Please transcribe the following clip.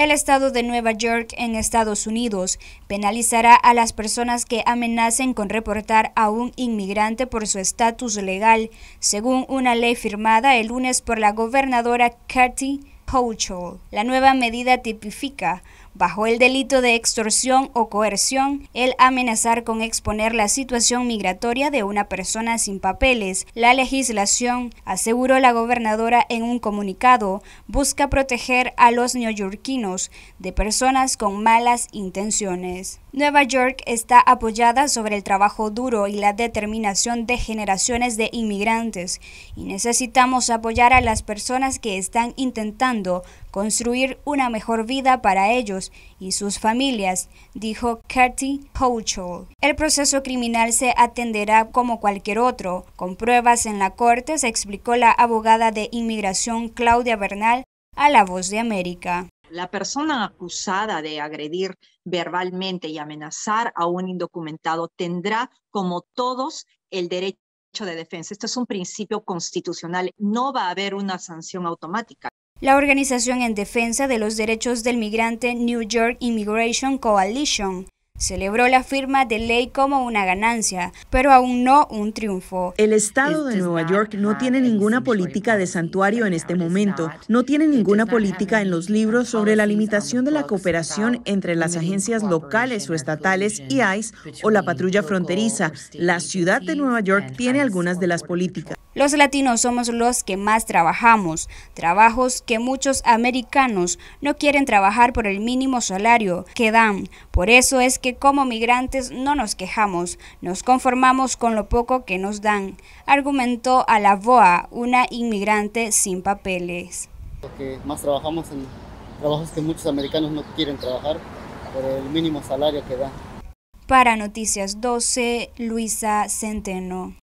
El estado de Nueva York en Estados Unidos penalizará a las personas que amenacen con reportar a un inmigrante por su estatus legal, según una ley firmada el lunes por la gobernadora Kathy Hochul. La nueva medida tipifica bajo el delito de extorsión o coerción el amenazar con exponer la situación migratoria de una persona sin papeles. La legislación, aseguró la gobernadora en un comunicado, busca proteger a los neoyorquinos de personas con malas intenciones. Nueva York está apoyada sobre el trabajo duro y la determinación de generaciones de inmigrantes y necesitamos apoyar a las personas que están intentando construir una mejor vida para ellos y sus familias, dijo Cathy Hochul. El proceso criminal se atenderá como cualquier otro. Con pruebas en la corte, se explicó la abogada de inmigración Claudia Bernal a La Voz de América. La persona acusada de agredir verbalmente y amenazar a un indocumentado tendrá, como todos, el derecho de defensa. Esto es un principio constitucional. No va a haber una sanción automática. La organización en defensa de los derechos del migrante New York Immigration Coalition celebró la firma de ley como una ganancia, pero aún no un triunfo. El Estado de Nueva York no tiene ninguna política de santuario en este momento, no tiene ninguna política en los libros sobre la limitación de la cooperación entre las agencias locales o estatales y ICE o la patrulla fronteriza. La ciudad de Nueva York tiene algunas de las políticas. Los latinos somos los que más trabajamos, trabajos que muchos americanos no quieren trabajar por el mínimo salario que dan. Por eso es que como migrantes no nos quejamos, nos conformamos con lo poco que nos dan, argumentó a la BOA, una inmigrante sin papeles. Los que más trabajamos en trabajos que muchos americanos no quieren trabajar por el mínimo salario que dan. Para Noticias 12, Luisa Centeno.